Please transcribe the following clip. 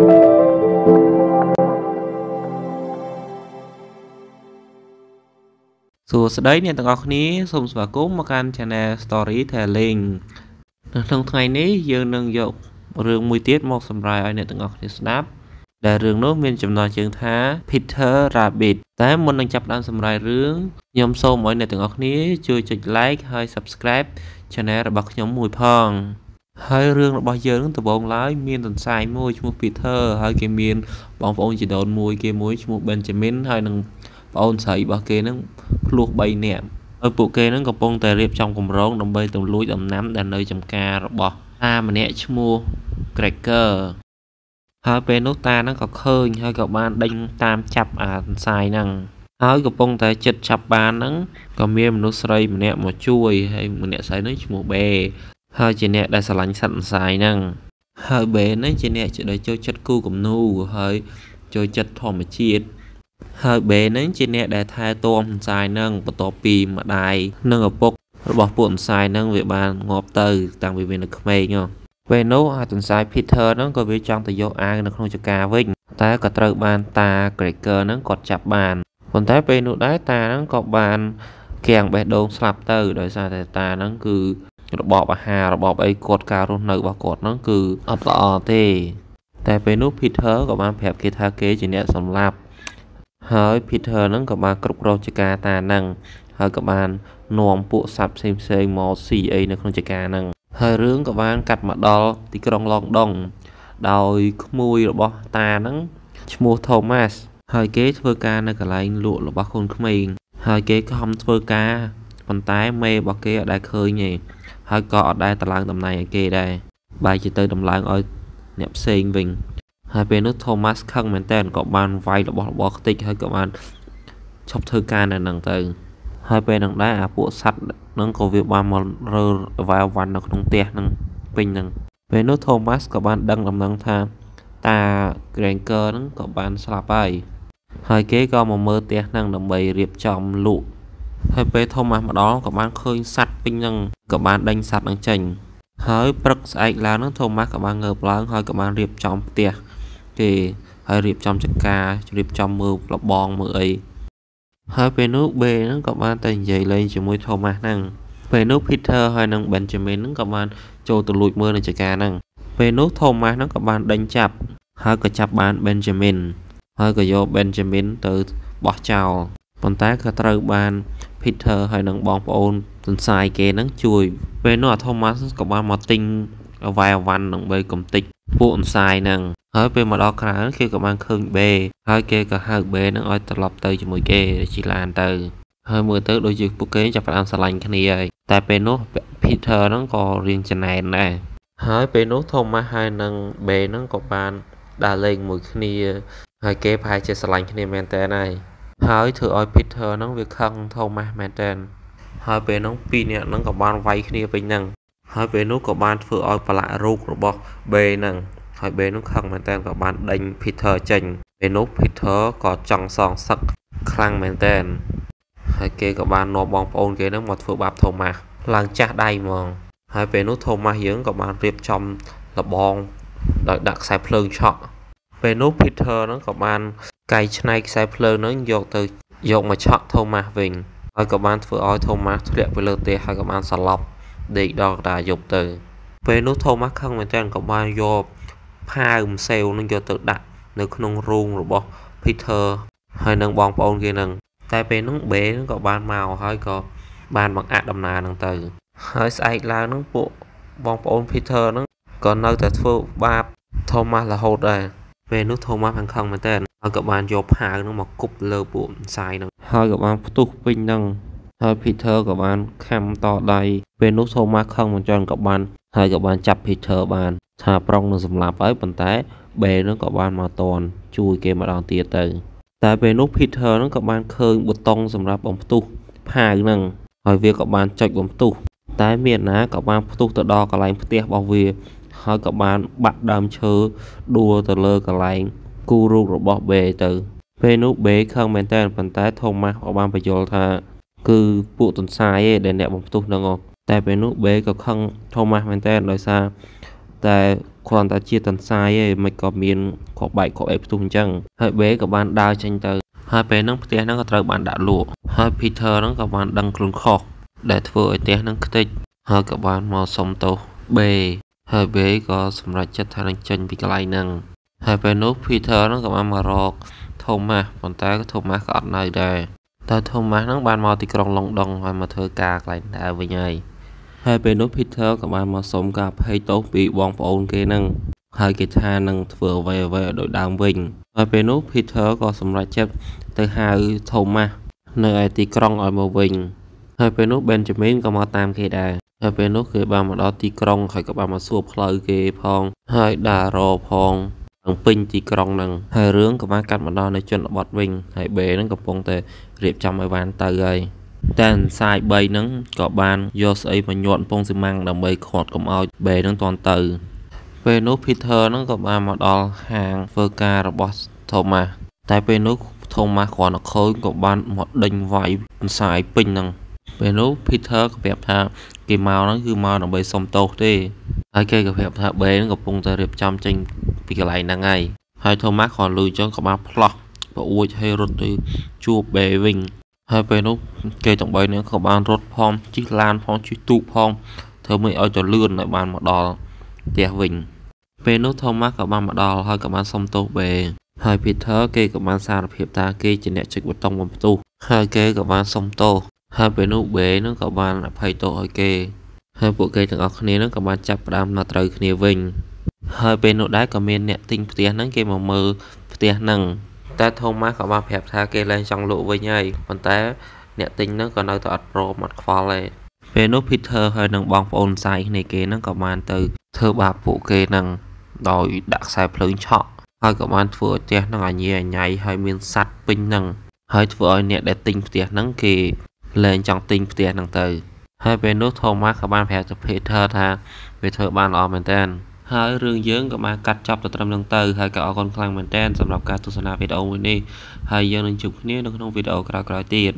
សួស្តីអ្នកទាំងអស់គ្នាសូមស្វាគមន៍មកកាន់ Channel Storytelling នៅក្នុងថ្ងៃនេះយើងនឹងយករឿងមួយទៀតមកសម្រាយឲ្យអ្នកទាំងអស់គ្នាស្ដាប់ដែលរឿងនោះមានចំណងជើងថា Peter Rabbit តែមុននឹងចាប់ផ្ដើមសម្រាយរឿងខ្ញុំសូមឲ្យអ្នកទាំងអស់គ្នាជួយចុច like ហើយ subscribe Channel របស់ខ្ញុំមួយផងហើយរឿងរបស់យើងដំបូងឡើយមានទន្សាយមួយឈ្មោះ Peter ហើយគេមានបងប្អូនជីដូនមួយ គេមួយឈ្មោះ Benjamin ហើយនឹងប្អូនស្រីរបស់គេនឹងភ្លោះ3នាក់ហើយពួកគេនឹងកំពុងតែរៀបចំគម្រោងដើម្បីទៅលួចដំណាំដែលនៅចំការរបស់តាម្នាក់ឈ្មោះ Cracker ហើយពេលនោះតានឹងក៏ឃើញ ហើយក៏បានដេញតាមចាប់អាទន្សាយហ្នឹងហើយកំពុង តែចិត្តចាប់បានហ្នឹងក៏មានមនុស្សស្រីម្នាក់មកជួយហើយម្នាក់ស្រីហ្នឹងឈ្មោះបេហើយជាអ្នកដែលស្រឡាញ់សត្វម្សាយហ្នឹងហើយបេនហ្នឹងជាអ្នកជាដែលចូលចិត្តគូគំនូហើយចូលចិត្តធម្មជាតិហើយបេហ្នឹងជាអ្នកដែលថែទាំម្សាយហ្នឹងបន្ទាប់ពីម្ដាយនិងឪពុករបស់ពួកម្សាយហ្នឹងវាបានងាប់ទៅ តាំងពីវានៅក្មេងហ៎ពេលនោះអាទន្សាយ Peter ហ្នឹងក៏វាចង់ទៅយកអាវនៅក្នុងចកាវិញតែក៏ត្រូវបានតា Gregor ហ្នឹងគាត់ចាប់បានប៉ុន្តែពេលនោះដែរតាហ្នឹងក៏បានគាំងបេះដូងស្លាប់ទៅដោយសារតែតាហ្នឹងគឺរបបអាហាររបបអីគាត់ការរស់នៅរបស់គាត់ហ្នឹងគឺអត់ល្អទេតែពេលនោះ Peter ក៏បានប្រាប់គេថាគេជាអ្នកសម្លាប់ហើយ Peter ហ្នឹងក៏បានគ្រប់គ្រងចការតាហ្នឹងហើយក៏បាននាំពួកសត្វផ្សេងៗមកស៊ីអីនៅក្នុងចការហ្នឹងហើយរឿងក៏បានកាត់មកដល់ទីក្រុងឡងដុងដោយក្មួយរបស់តាហ្នឹងឈ្មោះ Thomas ហើយគេធ្វើការនៅកន្លែងលក់របស់ខ្លួនក្មេងហើយគេខំធ្វើការ ប៉ុន្តែមេរបស់គេអត់ដែលឃើញទេហើយក៏អត់ដែលតម្លើងតំណែងឲ្យគេដែរបែរជាទៅតម្លើងឲ្យអ្នកផ្សេងវិញហើយពេលនោះ Thomas ខឹងមែនតើក៏បានវាយរបស់របរខ្ទេចហើយក៏បានឈប់ធ្វើការនៅនឹងទៅ ហើយពេលនឹងដែរអាពួកសัตว์នឹងក៏វាបានមករើវ៉ាវ៉ាន់នៅក្នុងផ្ទះនឹងពេញនឹងពេលនោះ Thomas ក៏បានដឹងដំណឹងថាតា Granger នឹងក៏បានស្លាប់ហើយហើយគេក៏មកមើលផ្ទះនឹងដើម្បីរៀបចំលក់ហើយពេល Thomas មកដល់ក៏បានឃើញសัตว์ពេញនឹងក៏បានដេញសត្វនឹងចេញហើយព្រឹកស្អែកឡើងហ្នឹងថូម៉ាស់ក៏បានងើបឡើងហើយក៏បានរៀបចំផ្ទះគេហើយរៀបចំចង្ការរៀបចំមើលលបងមើលអីហើយពេលនោះបេហ្នឹងក៏បានតែនិយាយលេងជាមួយថូម៉ាស់ហ្នឹងពេលនោះ Peter ហើយនិង Benjamin ហ្នឹងក៏បានចូលទៅលួចមើលនៅចង្ការហ្នឹងពេលនោះ Thomas ហ្នឹងក៏បានដេញចាប់ ហើយក៏ចាប់បាន Benjamin ហើយក៏យក Benjamin ទៅបោះចោលប៉ុន្តែក៏ត្រូវបាន Peter ហើយនិងបងប្អូនសន្សាយគេនឹង ជួយ ពេលនោះអា Thomas ក៏បានមកទិញអវ៉ៃអវ៉ាន់នឹងបីកំតិចពួកអន្សាយនឹងហើយពេលមកដល់ក្រៅគេក៏បានឃើញបេហើយគេក៏ហៅបេនឹងឲ្យត្រឡប់ទៅជាមួយគេជីឡានទៅហើយមើលទៅដូចជាពួកគេចាប់ផ្ដើមស្រឡាញ់គ្នា ហើយតែពេលនោះ Peter ហ្នឹងក៏រៀងចំណែនដែរហើយពេលនោះ Thomas ហើយនឹង Bay ហ្នឹងក៏បានដើរលេងមួយគ្នា ហើយគេប្រហែលជាស្រឡាញ់គ្នាមែនតើហើយហើយធ្វើឲ្យ Peter ហ្នឹងវាខឹង Thomas មែនតើហើយពេលហ្នឹងពីរនាក់ហ្នឹងក៏បានវាយគ្នាពេញហ្នឹងហើយពេលនោះក៏បានធ្វើឲ្យប្រឡាក់រូបរបស់ B ហ្នឹងហើយបេនោះខឹងមែនតើក៏បានដេញ Peter ចេញ ពេលនោះ Peter ក៏ចង់សងសឹកខ្លាំងមែនតើហើយគេក៏បាននាំបងប្អូនគេនឹងមកធ្វើបាប Thomas ឡើងចាស់ដៃហ្មង ហើយពេលនោះ Thomas យើងក៏បានរៀបចំលបងដោយដាក់ខ្សែភ្លើងឆក់ពេលនោះ Peter នឹងក៏បានកែច្នៃខ្សែភ្លើងនឹងយកទៅយកមកឆក់ Thomas វិញហើយក៏បានធ្វើឲ្យ Thomas ធ្លាក់ទៅលើផ្ទះហើយក៏បានសន្លប់ដេកដល់កណ្ដាលយប់ទៅ ពេលនោះ Thomas ខឹងមែនទែនក៏បានយកផាវម្សែវនឹងយកទៅដាក់ នៅក្នុងរូងរបស់ Peter ហើយនឹងបងប្អូនគេនឹង តែពេលនោះ B នឹងក៏បានមកហើយក៏បានបង្អាក់ដំណើរនឹងទៅ ហើយស្អែកឡើងនឹងពួកបងប្អូន Peter នឹងក៏នៅតែធ្វើបាប Thomas រហូតដែរពេលនោះថូម៉ាស់ខាងខឹងមែនតើហើយក៏បានយកផាវនឹងមកគប់លើពួកអង្សាយនឹងហើយក៏បានផ្ទុះពេញនឹងហើយ Peter ក៏បានខំតដៃពេលនោះថូម៉ាស់ខឹងមិនចង់ក៏បានហើយក៏បានចាប់ Peter បាន ថាប្រុងនឹងសម្លាប់ហើយប៉ុន្តែ Bell នឹងក៏បានមកតន់ជួយគេម្ដងទៀតទៅតែពេលនោះ Peter នឹងក៏បានឃើញប៊ូតុងសម្រាប់បំផ្ទុះផាវនឹងហើយវាក៏បានចុចបំផ្ទុះ តែមានណាក៏បានផ្ទុះទៅដល់កន្លែងផ្ទះរបស់វាហើយក៏បានបាក់ដើមឈើដួលទៅលើកន្លែងគូរូបរបស់បេទៅពេលនោះបេខឹងមែនតើប៉ុន្តែថូម៉ាស់ក៏បានបញ្យល់ថា គឺពួកទន្សាយឯងដែលអ្នកបំផ្ទុះនឹងតែពេលនោះបេក៏ខឹងថូម៉ាស់មែនតើដោយសារតែគ្រាន់តែជាទន្សាយឯងមិនក៏មានគ្រាប់បែកគ្រាប់អីផ្ទុះអញ្ចឹងហើយបេក៏បានដើរចេញទៅហើយពេលហ្នឹងផ្ទះហ្នឹងក៏ត្រូវបានដាក់លក់ហើយ Peter ហ្នឹងក៏បានដឹងខ្លួនខុសដែលធ្វើឲ្យផ្ទះហ្នឹងខ្ទេចហើយក៏បានមកសុំទោសបេ Herbie ក៏សម្រេចចិត្តថានឹងចេញពីកន្លែងហ្នឹងហើយពេលនោះ Peter ហ្នឹងក៏បានមករក Thomas ប៉ុន្តែ Thomas ក៏អត់នៅដែរតែ Thomas ហ្នឹងបានមកទីក្រុង London ហើយមកធ្វើការកន្លែងដែរវិញហើយហើយពេលនោះ Peter ក៏បានមកសុំការភ័យទោសពីបងប្អូនគេហ្នឹងហើយគេថានឹងធ្វើអ្វីអ្វីឲ្យដូចដើមវិញ ហើយពេលនោះ Peter ក៏សម្រេចចិត្តទៅហៅ Thomas នៅឯទីក្រុងឲ្យមកវិញហើយពេលនោះ Benjamin ក៏មកតាមគេដែរហើយពេលនោះគេបានមកដល់ទីក្រុងហើយក៏បានមកសួរផ្លូវគេផង ហើយដារផងទាំងពេញទីក្រុងហ្នឹង ហើយរឿងក៏បានកាត់មកដល់នៅជនបទវិញហើយបេហ្នឹងកំពុងតែរៀបចំឲ្យបានទៅហើយតែអន្សាយ3ហ្នឹងក៏បានយកស្អីមកញាត់ពងស៊ីម៉ាំងដើម្បីខាត់កំឲ្យបេហ្នឹងតន់ទៅពេលនោះ Peter ហ្នឹងក៏បានមកដល់ហាងធ្វើការរបស់ Thomas តែពេលនោះ Thomas គ្រាន់តែឃើញក៏បានមកដេញវាយអន្សាយពេញហ្នឹងពេលនោះ Peter ក៏ប្រាប់ថាគេមកហ្នឹងគឺមកដើម្បីសុំទោសទេ ហើយគេក៏ប្រាប់ថា Ben កំពុងតែរៀបចំចេញពីកន្លែងហ្នឹងហើយហើយ Thomas ក៏លុយចឹងក៏បានផ្លោះប្រអួចឲ្យរត់ទៅជួប Ben វិញហើយពេលនោះគេទាំង3នាក់ក៏បានរត់ផងជិះឡាន ផងជិះទូកផងធ្វើមិនឲ្យទៅលឿនឲ្យបានមកដល់ផ្ទះវិញពេលនោះ Thomas ក៏បានមកដល់ហើយក៏បានសុំទោស Ben ហើយ Peter គេក៏បានសារភាពថាគេជាអ្នកជិះបតុងបំផ្ទុះហើយគេក៏បានសុំទោសហើយពេលនោះបេនឹងក៏បានអភ័យទោសឲ្យគេហើយពួកគេទាំងអស់គ្នានឹងក៏បានចាប់ផ្ដើមណត្រូវគ្នាវិញហើយពេលនោះដែរក៏មានអ្នកទិញផ្ទះហ្នឹងគេមកមើលផ្ទះហ្នឹងតែថូម៉ាស់ក៏បានប្រាប់ថាគេឡើងចង់លក់វិញហើយប៉ុន្តែ អ្នកទិញហ្នឹងក៏នៅតែអត់ព្រមអត់ខ្វល់ទេពេលនោះ Peter ហើយនឹងបងប្អូនសាយគ្នាគេហ្នឹងក៏បានទៅធ្វើបាបពួកគេហ្នឹងដោយដាក់ខ្សែភ្លើងឆក់ហើយក៏បានធ្វើឲ្យផ្ទះហ្នឹងអញ្ញាអញ្ញៃហើយមានសัตว์ពេញហ្នឹងហើយធ្វើឲ្យអ្នកដែលទិញផ្ទះហ្នឹងគេលែងចង់ទិញផ្ទះនឹងទៅហើយពេលនោះថូម៉ាក៏បានប្រាប់ទៅ Peter ថាវាធ្វើបានល្អមែនតើហើយរឿងយើងក៏បានកាត់ចប់ទៅត្រឹមនឹងទៅហើយក៏អរគុណខ្លាំងមែនទែនសម្រាប់ការទស្សនាវីដេអូមួយនេះហើយយើងនឹងជួបគ្នានៅក្នុងវីដេអូក្រោយៗទៀត